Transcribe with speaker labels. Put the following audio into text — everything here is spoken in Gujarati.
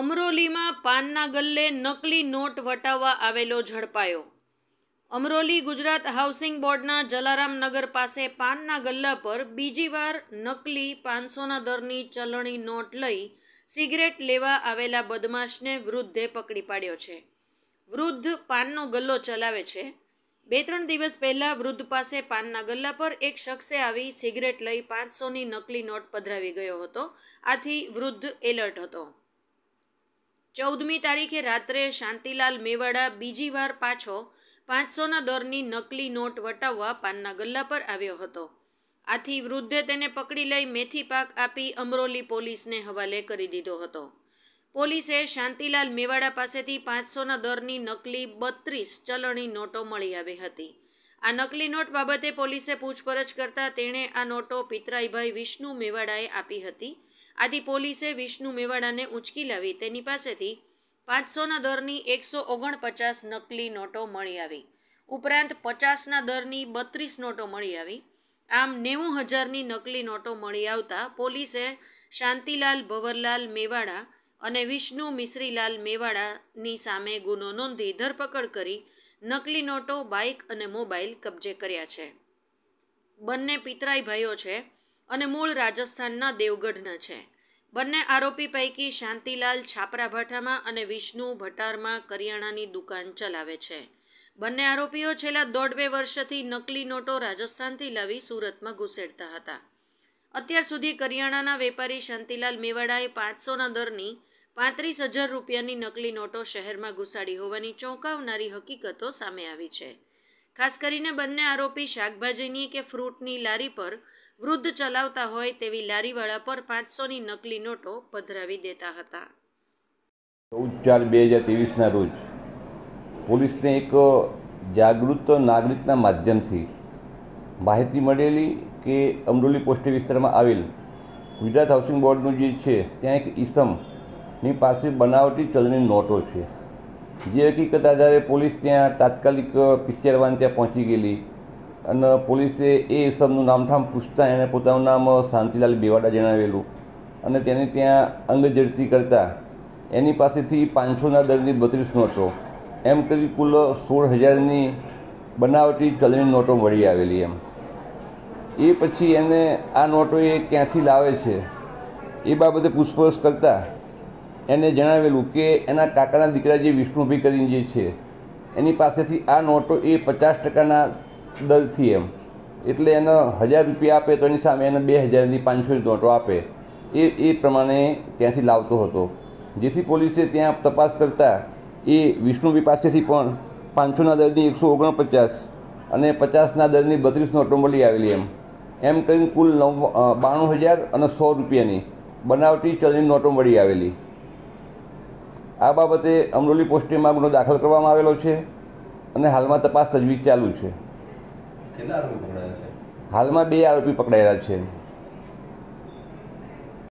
Speaker 1: અમરોલીમાં પાનના ગલ્લે નકલી નોટ વટાવવા આવેલો ઝડપાયો અમરોલી ગુજરાત હાઉસિંગ બોર્ડના જલારામ નગર પાસે પાનના ગલ્લા પર બીજી વાર નકલી પાંચસોના દરની ચલણી નોટ લઈ સિગરેટ લેવા આવેલા બદમાશને વૃદ્ધે પકડી પાડ્યો છે વૃદ્ધ પાનનો ગલ્લો ચલાવે છે બે ત્રણ દિવસ પહેલાં વૃદ્ધ પાસે પાનના ગલ્લા પર એક શખ્સે આવી સિગરેટ લઈ પાંચસોની નકલી નોટ પધરાવી ગયો હતો આથી વૃદ્ધ એલર્ટ હતો ચૌદમી તારીખે રાત્રે શાંતિલાલ મેવાડા બીજી વાર પાછો પાંચસોના દરની નકલી નોટ વટાવવા પાનના ગલ્લા પર આવ્યો હતો આથી વૃદ્ધે તેને પકડી લઈ મેથી પાક આપી અમરોલી પોલીસને હવાલે કરી દીધો હતો પોલીસે શાંતિલાલ મેવાડા પાસેથી પાંચસોના દરની નકલી બત્રીસ ચલણી નોટો મળી આવી હતી આ નકલી નોટ બાબતે પોલીસે પૂછપરછ કરતાં તેણે આ નોટો પિતરાઈભાઈ વિષ્ણુ મેવાડાએ આપી હતી આથી પોલીસે વિષ્ણુ મેવાડાને ઉંચકી લાવી તેની પાસેથી પાંચસોના દરની એકસો ઓગણપચાસ નકલી નોટો મળી આવી ઉપરાંત પચાસના દરની બત્રીસ નોટો મળી આવી આમ નેવું હજારની નકલી નોટો મળી આવતા પોલીસે શાંતિલાલ ભવરલાલ મેવાડા અને વિષ્ણુ મિશ્રીલાલ મેવાડાની સામે ગુનો નોંધી ધરપકડ કરી નકલી નોટો બાઇક અને મોબાઈલ કબજે કર્યા છે બંને પિતરાઈ ભાઈઓ છે અને મૂળ રાજસ્થાનના દેવગઢના છે બંને આરોપી પૈકી શાંતિલાલ છાપરાભાઠામાં અને વિષ્ણુ ભટારમાં કરિયાણાની દુકાન ચલાવે છે બંને આરોપીઓ છેલ્લા દોઢ બે વર્ષથી નકલી નોટો રાજસ્થાનથી લાવી સુરતમાં ઘુસેડતા હતા અત્યાર સુધી કરિયાણાના વેપારી શાંતિલાલ મેવાડાએ પાંચસોના દરની પાંત્રીસ હજાર રૂપિયાની નકલી નોટો શહેરમાં ઘુસાડી હોવાની ચોંકાવનારી હકીકતો સામે આવી છે ખાસ કરીને બંને આરોપી શાકભાજીની કે ફ્રૂટની લારી પર વૃદ્ધ ચલાવતા હોય તેવી લારીવાળા પર પાંચસોની નકલી નોટો પધરાવી દેતા હતા
Speaker 2: ચૌદ ચાર બે હજાર ત્રેવીસના રોજ પોલીસને એક જાગૃત નાગરિકના માધ્યમથી માહિતી મળેલી કે અમરોલી પોસ્ટ વિસ્તારમાં આવેલ ગુજરાત હાઉસિંગ બોર્ડનું જે છે ત્યાં એક ઈસમની પાસે બનાવટી ચલણી નોટો છે જે હકીકત આધારે પોલીસ ત્યાં તાત્કાલિક પીસીઆરવાન ત્યાં પહોંચી ગયેલી અને પોલીસે એ ઈસમનું નામથામ પૂછતા એણે પોતાનું નામ શાંતિલાલ બેવાડા જણાવેલું અને તેને ત્યાં અંગઝડતી કરતાં એની પાસેથી પાંચસોના દરની બત્રીસ નોટો એમ કરી કુલ સોળ હજારની બનાવટી ચલણી નોટો મળી આવેલી એમ એ પછી એને આ નોટો એ ક્યાંથી લાવે છે એ બાબતે પૂછપરછ કરતાં એને જણાવેલું કે એના કાકાના દીકરા જે વિષ્ણુભાઈ કરીને જે છે એની પાસેથી આ નોટો એ પચાસ ટકાના દરથી એમ એટલે એનો હજાર રૂપિયા આપે તો એની સામે એને બે હજારની પાંચસોની નોટો આપે એ એ પ્રમાણે ત્યાંથી લાવતો હતો જેથી પોલીસે ત્યાં તપાસ કરતાં એ વિષ્ણુભાઈ પાસેથી પણ પાંચસોના દરની એકસો ઓગણપચાસ અને પચાસના દરની બત્રીસનો મળી આવેલી એમ એમ કરીને કુલ નવ બાણું હજાર અને સો રૂપિયાની બનાવટી ચલણી નોટો મળી આવેલી આ બાબતે અમરોલી પોસ્ટેમાં ગુનો દાખલ કરવામાં આવેલો છે અને હાલમાં તપાસ તજવીજ ચાલુ છે હાલમાં બે આરોપી પકડાયેલા છે